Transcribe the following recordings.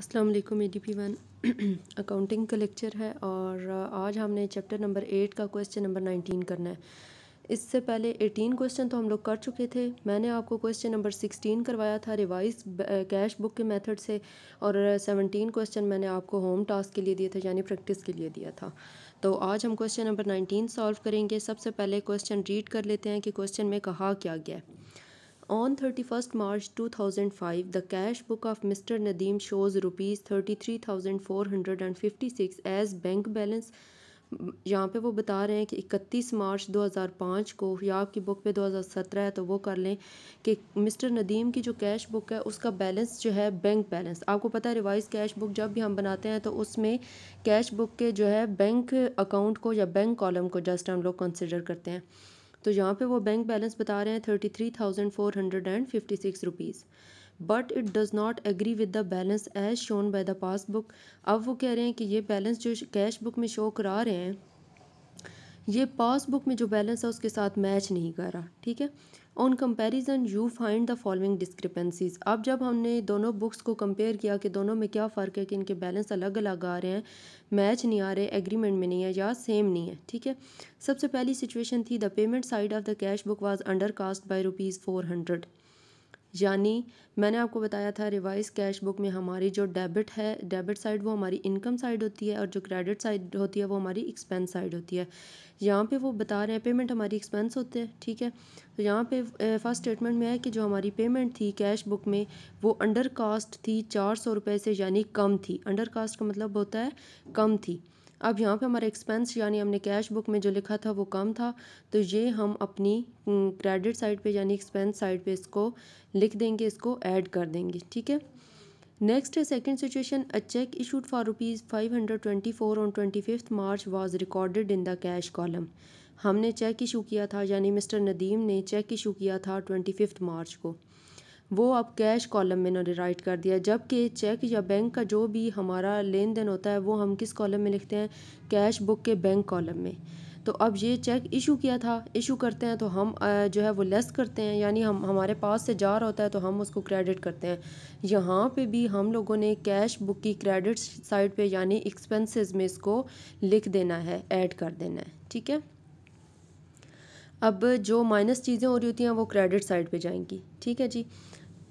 अस्सलाम वालेकुम P one accounting का लेक्चर है और uh, आज हमने चैप्टर नंबर एट का क्वेश्चन नंबर नाइनटीन करना है इससे पहले एटीन क्वेश्चन तो हम लोग कर चुके थे मैंने आपको क्वेश्चन नंबर सिक्सटीन करवाया था रिवाइज कैश बुक के मेथड से और सेवनटीन uh, क्वेश्चन मैंने आपको होम टास्क के लिए दिए थे यानी प्रैक्टिस के लिए दिया था तो आज हम क्वेश्चन नंबर नाइनटीन सॉल्व करेंगे सबसे पहले क्वेश्चन रीड कर लेते हैं कि क्वेश्चन में कहा क्या गया है On 31st March 2005, the cash book of Mr. Nadim shows rupees 33,456 as bank balance. यहाँ पे वो बता रहे हैं कि 31 मार्च 2005 को या आपकी बुक पे 2017 है तो वो कर लें कि मिस्टर नदीम की जो कैश बुक है उसका बैलेंस जो है बैंक बैलेंस आपको पता है रिवाइज कैश बुक जब भी हम बनाते हैं तो उसमें कैश बुक के जो है बैंक अकाउंट को या बैंक कॉलम को जस्ट हम लोग कंसिडर करते हैं तो यहाँ पे वो बैंक बैलेंस बता रहे हैं thirty three thousand four hundred and fifty six rupees but it does not agree with the balance as shown by the passbook अब वो कह रहे हैं कि ये बैलेंस जो कैश बुक में शो करा रहे हैं ये पासबुक में जो बैलेंस है उसके साथ मैच नहीं कर रहा ठीक है on comparison you find the following discrepancies अब जब हमने दोनों बुक्स को कंपेयर किया कि दोनों में क्या फ़र्क है कि इनके बैलेंस अलग अलग आ रहे हैं मैच नहीं आ रहे एग्रीमेंट में नहीं है या सेम नहीं है ठीक है सबसे पहली सिचुएशन थी the payment side of the cash book was under cast by rupees four hundred यानी मैंने आपको बताया था रिवाइज कैश बुक में हमारी जो डेबिट है डेबिट साइड वो हमारी इनकम साइड होती है और जो क्रेडिट साइड होती है वो हमारी एक्सपेंस साइड होती है यहाँ पे वो बता रहे हैं पेमेंट हमारी एक्सपेंस होते हैं ठीक है तो यहाँ पे फर्स्ट स्टेटमेंट में है कि जो हमारी पेमेंट थी कैश बुक में वो अंडर कास्ट थी चार सौ रुपये से यानी कम थी अंडर कास्ट का मतलब होता है कम थी अब यहाँ पे हमारा एक्सपेंस यानी हमने कैश बुक में जो लिखा था वो कम था तो ये हम अपनी क्रेडिट साइड पे यानी एक्सपेंस साइड पे इसको लिख देंगे इसको ऐड कर देंगे ठीक है नेक्स्ट है second situation a cheque issued for rupees five hundred twenty four on twenty fifth March was recorded in the cash column हमने चेक इशू किया था यानी मिस्टर नदीम ने चेक इशू किया था ट्वेंटी फिफ्थ मार्च को वो अब कैश कॉलम में इन्होंने राइट कर दिया जबकि चेक या बैंक का जो भी हमारा लेन देन होता है वो हम किस कॉलम में लिखते हैं कैश बुक के बैंक कॉलम में तो अब ये चेक इशू किया था इशू करते हैं तो हम जो है वो लेस करते हैं यानी हम हमारे पास से जा रहा होता है तो हम उसको क्रेडिट करते हैं यहाँ पे भी हम लोगों ने कैश बुक की क्रेडिट साइड पे यानी एक्सपेंसेस में इसको लिख देना है ऐड कर देना है ठीक है अब जो माइनस चीज़ें हो रही होती हैं वो क्रेडिट साइड पर जाएंगी ठीक है जी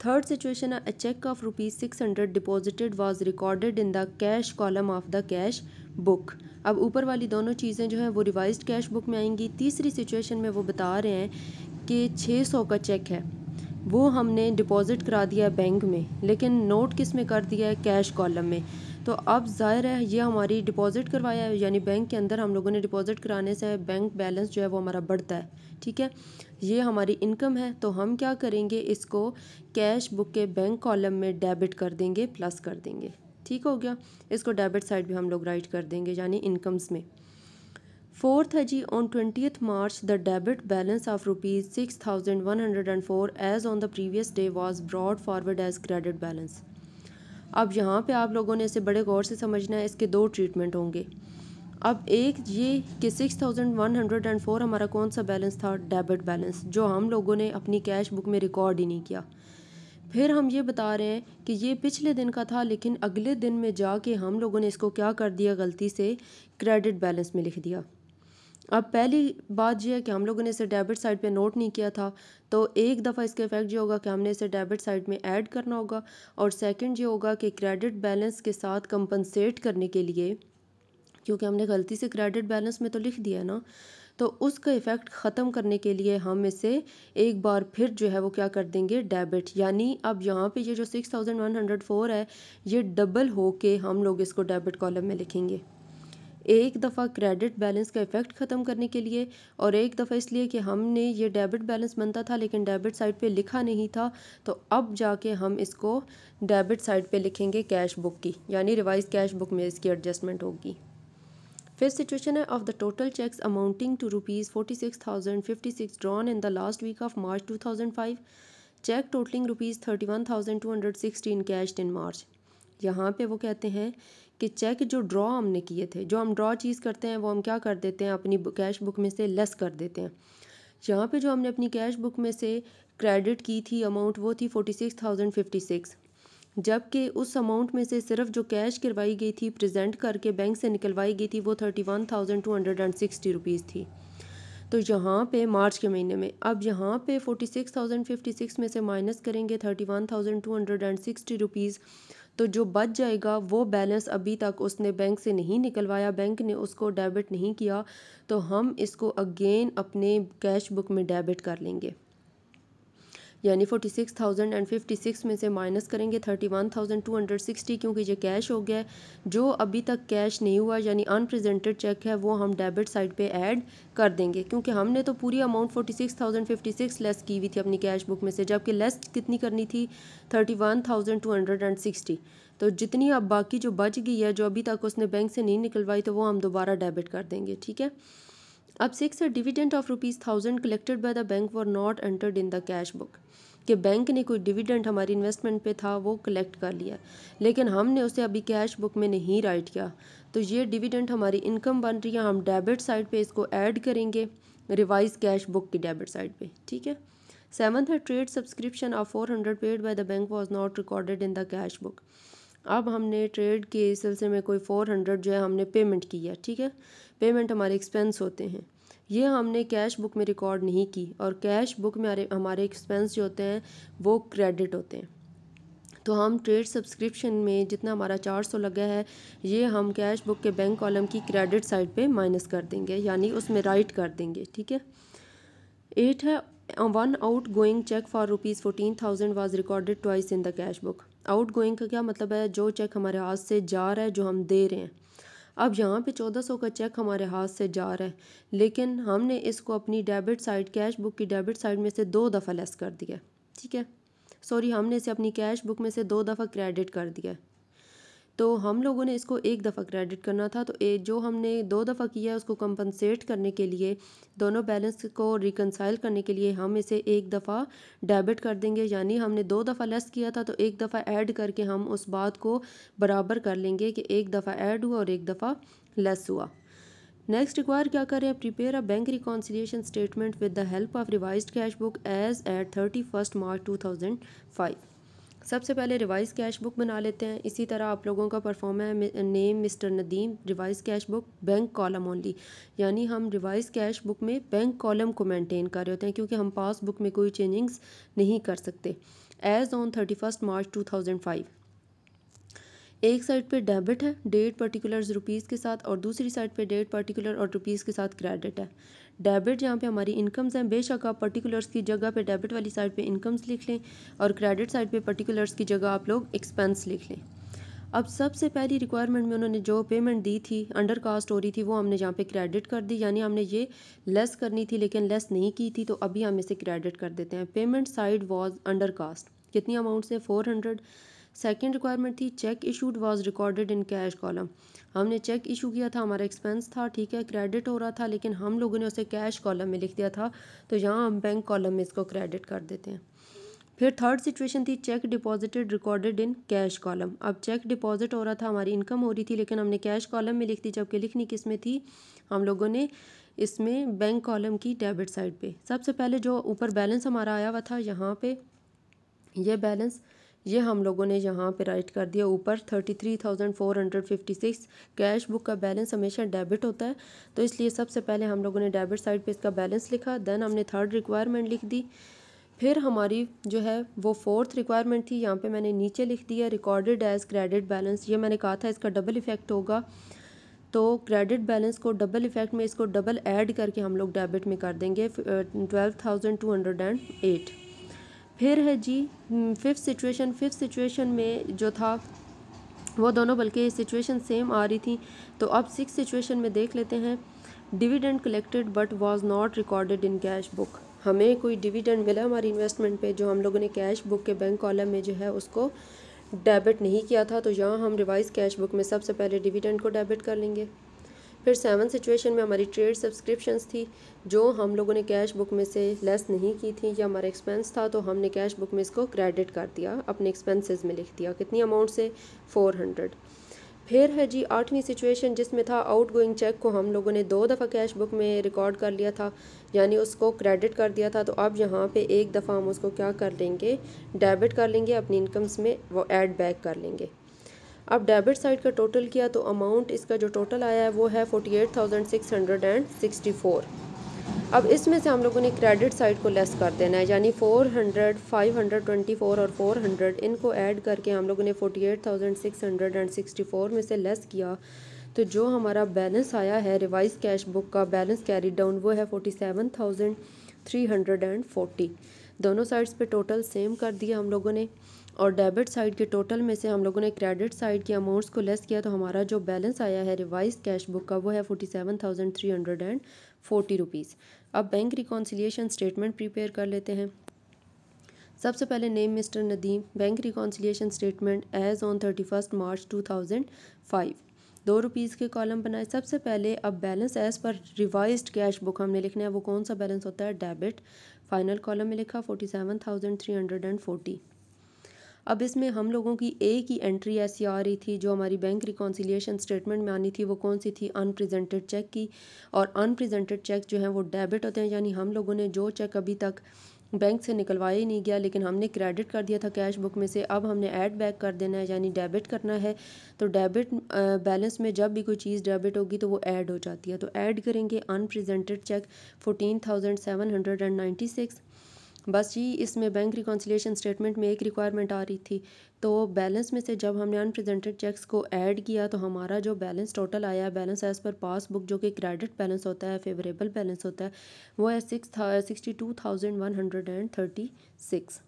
थर्ड है a cheque of rupees six hundred deposited was recorded in the cash column of the cash book अब ऊपर वाली दोनों चीज़ें जो है वो रिवाइज कैश बुक में आएंगी तीसरी सिचुएशन में वो बता रहे हैं कि छः सौ का चेक है वो हमने डिपॉजिट करा दिया बैंक में लेकिन नोट किस में कर दिया है कैश कॉलम में तो अब ज़ाहिर है ये हमारी डिपॉज़िट करवाया है यानी बैंक के अंदर हम लोगों ने डिपॉज़िट कराने से बैंक बैलेंस जो है वो हमारा बढ़ता है ठीक है ये हमारी इनकम है तो हम क्या करेंगे इसको कैश बुक के बैंक कॉलम में डेबिट कर देंगे प्लस कर देंगे ठीक हो गया इसको डेबिट साइड भी हम लोग राइट कर देंगे यानी इनकम्स में फोर्थ है जी on twenty March the debit balance of rupees six thousand one hundred and four as on the previous day was brought forward as credit balance अब यहाँ पे आप लोगों ने इसे बड़े गौर से समझना है इसके दो ट्रीटमेंट होंगे अब एक ये कि six thousand one hundred and four हमारा कौन सा बैलेंस था डेबिट बैलेंस जो हम लोगों ने अपनी कैश बुक में रिकॉर्ड ही नहीं किया फिर हम ये बता रहे हैं कि ये पिछले दिन का था लेकिन अगले दिन में जाके हम लोगों ने इसको क्या कर दिया गलती से क्रेडिट बैलेंस में लिख दिया अब पहली बात यह है कि हम लोगों ने इसे डेबिट साइड पे नोट नहीं किया था तो एक दफ़ा इसका इफेक्ट ये होगा कि हमने इसे डेबिट साइड में ऐड करना होगा और सेकंड ये होगा कि क्रेडिट बैलेंस के साथ कंपनसेट करने के लिए क्योंकि हमने गलती से क्रेडिट बैलेंस में तो लिख दिया ना तो उसका इफ़ेक्ट ख़त्म करने के लिए हम इसे एक बार फिर जो है वो क्या कर देंगे डेबिट यानी अब यहाँ पे ये जो six thousand one hundred four है ये डबल हो के हम लोग इसको डेबिट कॉलम में लिखेंगे एक दफ़ा क्रेडिट बैलेंस का इफ़ेक्ट ख़त्म करने के लिए और एक दफ़ा इसलिए कि हमने ये डेबिट बैलेंस बनता था लेकिन डेबिट साइड पे लिखा नहीं था तो अब जाके हम इसको डेबिट साइड पे लिखेंगे कैश बुक की यानी रिवाइज कैश बुक में इसकी एडजस्टमेंट होगी फिर सिचुएशन है of the total cheques amounting to rupees forty six thousand fifty six drawn in the last week of March two thousand five cheque totalling rupees thirty one thousand two hundred sixteen cash in March यहाँ पे वो कहते हैं कि check जो draw हमने किए थे जो हम ड्रॉ चीज़ करते हैं वो हम क्या कर देते हैं अपनी कैश बुक में से लेस कर देते हैं यहाँ पे जो हमने अपनी कैश बुक में से क्रेडिट की थी अमाउंट वो थी forty six thousand fifty six जबकि उस अमाउंट में से सिर्फ जो कैश करवाई गई थी प्रेजेंट करके बैंक से निकलवाई गई थी वो thirty one thousand two hundred and sixty rupees थी तो यहाँ पे मार्च के महीने में अब यहाँ पे forty six thousand fifty six में से माइनस करेंगे thirty one thousand two hundred and sixty rupees तो जो बच जाएगा वो बैलेंस अभी तक उसने बैंक से नहीं निकलवाया बैंक ने उसको डेबिट नहीं किया तो हम इसको अगेन अपने कैश बुक में डेबिट कर लेंगे यानी forty six thousand and fifty six में से माइनस करेंगे thirty one thousand two hundred sixty क्योंकि ये कैश हो गया जो अभी तक कैश नहीं हुआ यानी अनप्रेजेंटेड चेक है वो हम डेबिट साइड पे ऐड कर देंगे क्योंकि हमने तो पूरी amount forty six thousand fifty six less की हुई थी अपनी कैश बुक में से जबकि लेस कितनी करनी थी thirty one thousand two hundred and sixty तो जितनी अब बाकी जो बच गई है जो अभी तक उसने बैंक से नहीं निकलवाई तो वो हम दोबारा डेबिट कर देंगे ठीक है अब six dividend of rupees thousand collected by the bank were not entered in the cash book कि बैंक ने कोई डिविडेंड हमारी इन्वेस्टमेंट पे था वो कलेक्ट कर लिया लेकिन हमने उसे अभी कैश बुक में नहीं राइट किया तो ये डिविडेंड हमारी इनकम बन रही है हम डेबिट साइड पे इसको ऐड करेंगे रिवाइज कैश बुक की डेबिट साइड पे ठीक है सेवन्थ है trade subscription of four hundred paid by the bank was not recorded in the cash book अब हमने ट्रेड के सिलसिले में कोई फोर हंड्रेड जो है हमने पेमेंट किया ठीक है पेमेंट हमारे एक्सपेंस होते हैं ये हमने कैश बुक में रिकॉर्ड नहीं की और कैश बुक में हमारे हमारे एक्सपेंस जो होते हैं वो क्रेडिट होते हैं तो हम ट्रेड सब्सक्रिप्शन में जितना हमारा चार सौ तो लगा है ये हम कैश बुक के बैंक कॉलम की क्रेडिट साइड पे माइनस कर देंगे यानी उसमें राइट कर देंगे ठीक है एट है one outgoing cheque for rupees fourteen thousand was recorded twice in the cash book outgoing का क्या मतलब है जो चेक हमारे हाथ से जा रहा है जो हम दे रहे हैं अब यहाँ पे चौदह सौ का चेक हमारे हाथ से जा रहा है लेकिन हमने इसको अपनी डेबिट साइड कैश बुक की डेबिट साइड में से दो दफ़ा लेस कर दिया ठीक है सॉरी हमने इसे अपनी कैश बुक में से दो दफ़ा क्रेडिट कर दिया है तो हम लोगों ने इसको एक दफ़ा क्रेडिट करना था तो ए, जो हमने दो दफ़ा किया है उसको कंपनसेट करने के लिए दोनों बैलेंस को रिकनसाइल करने के लिए हम इसे एक दफ़ा डेबिट कर देंगे यानी हमने दो दफ़ा लेस किया था तो एक दफ़ा ऐड करके हम उस बात को बराबर कर लेंगे कि एक दफ़ा ऐड हुआ और एक दफ़ा लेस हुआ नेक्स्ट रिक्वायर क्या करें prepare a bank reconciliation statement with the help of revise cash book as at thirty first March two thousand five सबसे पहले रिवाइज कैश बुक बना लेते हैं इसी तरह आप लोगों का परफॉर्म है name mister Nadeem revise cash book bank column only यानी हम रिवाइज कैश बुक में बैंक कॉलम को मेंटेन कर रहे होते हैं क्योंकि हम पासबुक में कोई चेंजिंग्स नहीं कर सकते as on thirty first March two thousand five एक साइड पे डेबिट है डेट पर्टिकुलर्स रुपीज़ के साथ और दूसरी साइड पे डेट पर्टिकुलर और रुपीज़ के साथ क्रेडिट है डेबिट जहाँ पे हमारी इनकम्स हैं बेशक आप पर्टिकुलर्स की जगह पे डेबिट वाली साइड पे इनकम्स लिख लें और क्रेडिट साइड पे पर्टिकुलर्स की जगह आप लोग एक्सपेंस लिख लें अब सबसे पहली रिक्वायरमेंट में उन्होंने जो पेमेंट दी थी अंडर कास्ट हो रही थी वो हमने जहाँ पे क्रेडिट कर दी यानी हमने ये लेस करनी थी लेकिन लेस नहीं की थी तो अभी हम इसे क्रेडिट कर देते हैं payment side was under cast कितनी अमाउंट से फोर हंड्रेड सेकेंड रिक्वायरमेंट थी cheque issued was recorded in cash column हमने चेक इशू किया था हमारा एक्सपेंस था ठीक है क्रेडिट हो रहा था लेकिन हम लोगों ने उसे कैश कॉलम में लिख दिया था तो यहाँ हम बैंक कॉलम में इसको क्रेडिट कर देते हैं फिर थर्ड सिचुएशन थी cheque deposited recorded in cash column अब चेक डिपॉजिट हो रहा था हमारी इनकम हो रही थी लेकिन हमने कैश कॉलम में लिख दी जबकि लिखनी किस में थी हम लोगों ने इसमें बैंक कॉलम की डेबिट साइड पे सबसे पहले जो ऊपर बैलेंस हमारा आया हुआ था यहाँ पे ये यह बैलेंस ये हम लोगों ने यहाँ पे राइट कर दिया ऊपर thirty three thousand four hundred fifty six cash book का बैलेंस हमेशा डेबिट होता है तो इसलिए सबसे पहले हम लोगों ने डेबिट साइड पे इसका बैलेंस लिखा देन हमने थर्ड रिक्वायरमेंट लिख दी फिर हमारी जो है वो फोर्थ रिक्वायरमेंट थी यहाँ पे मैंने नीचे लिख दिया रिकॉर्डेड एज क्रेडिट बैलेंस ये मैंने कहा था इसका डबल इफेक्ट होगा तो क्रेडिट बैलेंस को डबल इफेक्ट में इसको डबल ऐड करके हम लोग डेबिट में कर देंगे twelve thousand two hundred and eight फिर है जी फिफ्थ सिचुएशन फिफ्थ सिचुएशन में जो था वो दोनों बल्कि सिचुएशन सेम आ रही थी तो अब सिक्स सिचुएशन में देख लेते हैं dividend collected but was not recorded in cash book हमें कोई डिविडेंड मिला हमारी इन्वेस्टमेंट पे जो हम लोगों ने कैश बुक के बैंक कॉलम में जो है उसको डेबिट नहीं किया था तो यहाँ हम रिवाइज कैश बुक में सबसे पहले डिविडेंड को डेबिट कर लेंगे फिर सेवन सिचुएशन में हमारी ट्रेड सब्सक्रिप्शंस थी जो हम लोगों ने कैश बुक में से लेस नहीं की थी या हमारा एक्सपेंस था तो हमने कैश बुक में इसको क्रेडिट कर दिया अपने एक्सपेंसेस में लिख दिया कितनी अमाउंट से फोर हंड्रेड फिर है जी आठवीं सिचुएशन जिसमें था आउट गोइंग चेक को हम लोगों ने दो दफ़ा कैश बुक में रिकॉर्ड कर लिया था यानी उसको क्रेडिट कर दिया था तो अब यहाँ पे एक दफ़ा हम उसको क्या कर लेंगे डेबिट कर लेंगे अपनी इनकम्स में वो ऐड बैक कर लेंगे अब डेबिट साइड का टोटल किया तो अमाउंट इसका जो टोटल आया है वो है forty eight thousand six hundred and sixty four अब इसमें से हम लोगों ने क्रेडिट साइड को लेस कर देना है यानी four hundred five hundred twenty four और फोर हंड्रेड इनको ऐड करके हम लोगों ने forty eight thousand six hundred and sixty four में से लेस किया तो जो हमारा बैलेंस आया है रिवाइज कैश बुक का बैलेंस कैरी डाउन वो है forty seven thousand three hundred and forty दोनों साइड्स पे टोटल सेम कर दिया हम लोगों ने और डेबिट साइड के टोटल में से हम लोगों ने क्रेडिट साइड के अमाउंट्स को लेस किया तो हमारा जो बैलेंस आया है रिवाइज कैश बुक का वो है forty seven thousand three hundred and forty rupees अब बैंक रिकॉन्सिलियेशन स्टेटमेंट प्रिपेयर कर लेते हैं सबसे पहले name mister Nadeem bank reconciliation statement as on thirty first March two thousand five दो रुपीज़ के कॉलम बनाए सबसे पहले अब balance as per revise cash book हमने लिखना है वो कौन सा बैलेंस होता है डेबिट फाइनल कॉलम में लिखा forty seven thousand three hundred and forty अब इसमें हम लोगों की एक ही एंट्री ऐसी आ रही थी जो हमारी बैंक रिकॉन्सिलेशन स्टेटमेंट में आनी थी वो कौन सी थी अनप्रेजेंटेड चेक की और अनप्रेजेंटेड चेक जो हैं वो डेबिट होते हैं यानी हम लोगों ने जो चेक अभी तक बैंक से निकलवाया ही नहीं गया लेकिन हमने क्रेडिट कर दिया था कैश बुक में से अब हमने ऐड बैक कर देना है यानी डेबिट करना है तो डेबिट बैलेंस में जब भी कोई चीज़ डेबिट होगी तो वो ऐड हो जाती है तो ऐड करेंगे unpresented cheque fourteen thousand seven hundred and ninety six बस जी इसमें बैंक रिकॉन्सिलेशन स्टेटमेंट में एक रिक्वायरमेंट आ रही थी तो बैलेंस में से जब हमने अनप्रेजेंटेड चेक्स को ऐड किया तो हमारा जो बैलेंस टोटल आया बैलेंस एज पर पासबुक जो कि क्रेडिट बैलेंस होता है फेवरेबल बैलेंस होता है वो है six sixty two thousand one hundred and thirty six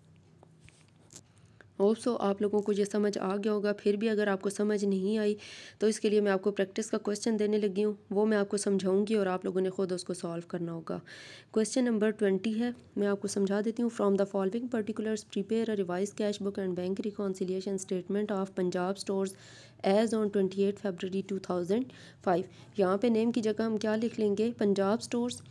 hope so आप लोगों को ये समझ आ गया होगा फिर भी अगर आपको समझ नहीं आई तो इसके लिए मैं आपको प्रैक्टिस का क्वेश्चन देने लगी हूँ वो मैं आपको समझाऊंगी और आप लोगों ने खुद उसको सॉल्व करना होगा क्वेश्चन नंबर ट्वेंटी है मैं आपको समझा देती हूँ from the following particulars prepare a revise cash book and bank reconciliation statement of Punjab store as on twenty eight February two thousand five यहाँ पर नेम की जगह हम क्या लिख लेंगे Punjab stores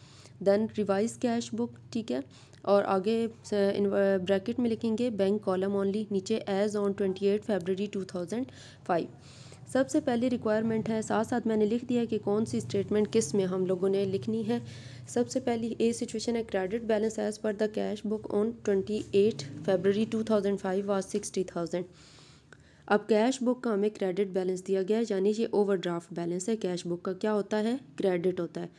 then revise cash book ठीक है और आगे ब्रैकेट में लिखेंगे बैंक कॉलम ओनली नीचे as on twenty eight February two thousand five सबसे पहली रिक्वायरमेंट है साथ साथ मैंने लिख दिया कि कौन सी स्टेटमेंट किस में हम लोगों ने लिखनी है सबसे पहली ए सिचुएशन है credit balance as per the cash book on twenty eight February two thousand five was sixty thousand अब कैश बुक का हमें क्रेडिट बैलेंस दिया गया है यानी ये ओवरड्राफ्ट बैलेंस है कैश बुक का क्या होता है क्रेडिट होता है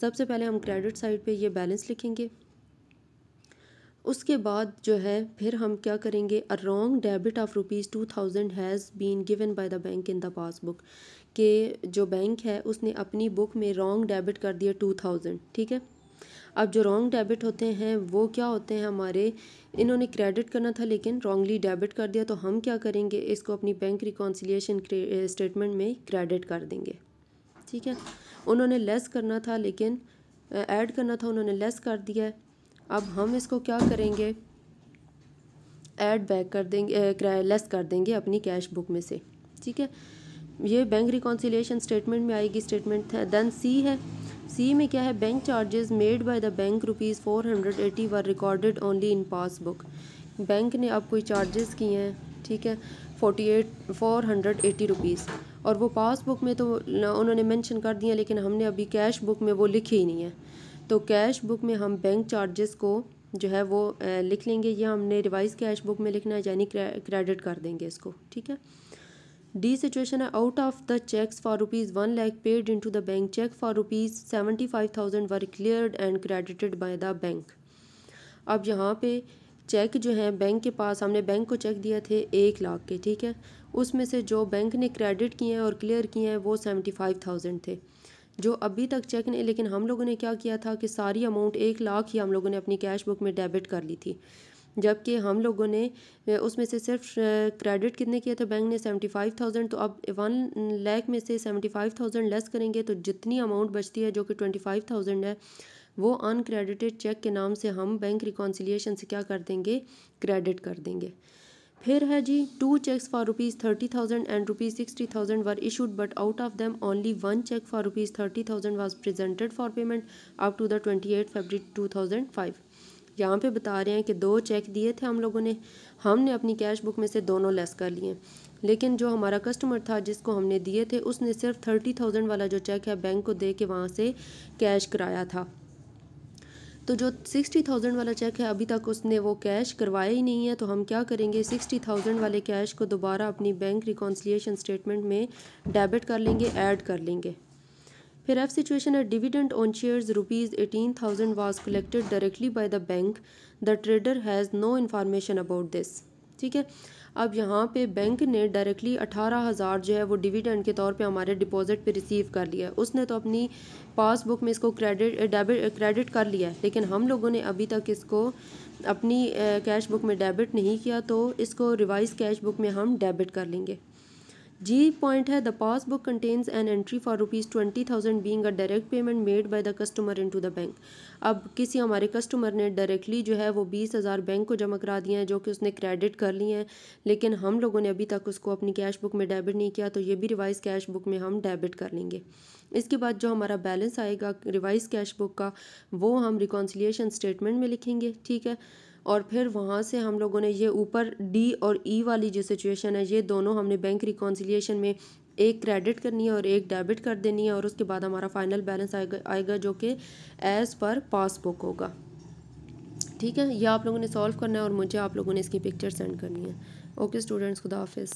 सबसे पहले हम क्रेडिट साइड पर यह बैलेंस लिखेंगे उसके बाद जो है फिर हम क्या करेंगे a wrong debit of rupees two thousand has been given by the bank in the passbook के जो बैंक है उसने अपनी बुक में रॉन्ग डेबिट कर दिया टू थाउजेंड ठीक है अब जो रॉन्ग डेबिट होते हैं वो क्या होते हैं हमारे इन्होंने क्रेडिट करना था लेकिन रॉन्गली डेबिट कर दिया तो हम क्या करेंगे इसको अपनी बैंक रिकॉन्सिलेशन स्टेटमेंट में क्रेडिट कर देंगे ठीक है उन्होंने लेस करना था लेकिन ऐड करना था उन्होंने लेस कर दिया है अब हम इसको क्या करेंगे ऐड बैक कर देंगे लेस कर देंगे अपनी कैश बुक में से ठीक है ये बैंक रिकॉन्सिलेशन स्टेटमेंट में आएगी स्टेटमेंट है देन सी है सी में क्या है bank charges made by the bank rupees four hundred eighty were recorded only in passbook bank ने अब कोई चार्जेस किए हैं ठीक है forty eight four hundred eighty rupees और वो पासबुक में तो उन्होंने मेंशन कर दिया लेकिन हमने अभी कैश बुक में वो लिखी ही नहीं है तो कैश बुक में हम बैंक चार्जेस को जो है वो लिख लेंगे या हमने रिवाइज कैश बुक में लिखना है यानी क्रेडिट कर देंगे इसको ठीक है डी सिचुएशन है out of the cheques for rupees one lakh paid in to the bank cheque for rupees seventy five thousand were clear and credited by the bank अब यहाँ पे चेक जो है बैंक के पास हमने बैंक को चेक दिया थे एक लाख के ठीक है उसमें से जो बैंक ने क्रेडिट किए हैं और क्लियर किए हैं वो सेवेंटी फाइव थाउजेंड थे जो अभी तक चेक नहीं लेकिन हम लोगों ने क्या किया था कि सारी अमाउंट एक लाख ही हम लोगों ने अपनी कैश बुक में डेबिट कर ली थी जबकि हम लोगों ने उसमें से सिर्फ क्रेडिट कितने किया था बैंक ने सेवेंटी फाइव थाउजेंड तो अब वन लैख में से सेवेंटी फाइव थाउजेंड लेस करेंगे तो जितनी अमाउंट बचती है जो कि ट्वेंटी फाइव थाउजेंड है वो अनक्रेडिटेड चेक के नाम से हम बैंक रिकॉन्सिलियेशन से क्या कर देंगे क्रेडिट कर देंगे फिर है जी two cheques for rupees thirty thousand and rupees sixty thousand were issued but out of them only one cheque for rupees thirty thousand was presented for payment up to the twenty eight February two thousand five यहाँ पे बता रहे हैं कि दो check दिए थे हम लोगों ने हमने अपनी कैश बुक में से दोनों लेस कर लिए लेकिन जो हमारा कस्टमर था जिसको हमने दिए थे उसने सिर्फ थर्टी थाउजेंड वाला जो चेक है बैंक को दे के वहाँ से कैश कराया था तो जो सिक्सटी थाउजेंड वाला चेक है अभी तक उसने वो कैश करवाया ही नहीं है तो हम क्या करेंगे सिक्सटी थाउजेंड वाले कैश को दोबारा अपनी बैंक रिकॉन्सलिएशन स्टेटमेंट में डेबिट कर लेंगे ऐड कर लेंगे फिर एफ सिचुएशन है dividend on shares rupees eighteen thousand was collected directly by the bank the trader has no information about this ठीक है अब यहाँ पे बैंक ने डायरेक्टली अठारह हज़ार जो है वो डिविडेंड के तौर पे हमारे डिपॉजिट पे रिसीव कर लिया है उसने तो अपनी पासबुक में इसको क्रेडिट डेबिट क्रेडिट कर लिया है लेकिन हम लोगों ने अभी तक इसको अपनी कैश बुक में डेबिट नहीं किया तो इसको रिवाइज कैश बुक में हम डेबिट कर लेंगे जी पॉइंट है the pass book contains an entry for rupees twenty thousand being a direct payment made by the customer in to the bank अब किसी हमारे कस्टमर ने डायरेक्टली जो है वो बीस हज़ार बैंक को जमा करा दिए हैं जो कि उसने क्रेडिट कर लिए हैं लेकिन हम लोगों ने अभी तक उसको अपनी कैश बुक में डेबिट नहीं किया तो ये भी रिवाइज कैश बुक में हम डेबिट कर लेंगे इसके बाद जो हमारा बैलेंस आएगा रिवाइज कैश बुक का वो हम रिकॉन्सिलियशन स्टेटमेंट में लिखेंगे ठीक है और फिर वहाँ से हम लोगों ने ये ऊपर डी और ई e वाली जो सिचुएशन है ये दोनों हमने बैंक रिकॉन्सिलेशन में एक क्रेडिट करनी है और एक डेबिट कर देनी है और उसके बाद हमारा फाइनल बैलेंस आएगा आएगा जो कि एज़ पर पासबुक होगा ठीक है यह आप लोगों ने सॉल्व करना है और मुझे आप लोगों ने इसकी पिक्चर सेंड करनी है ओके स्टूडेंट्स खुदा हाफिज़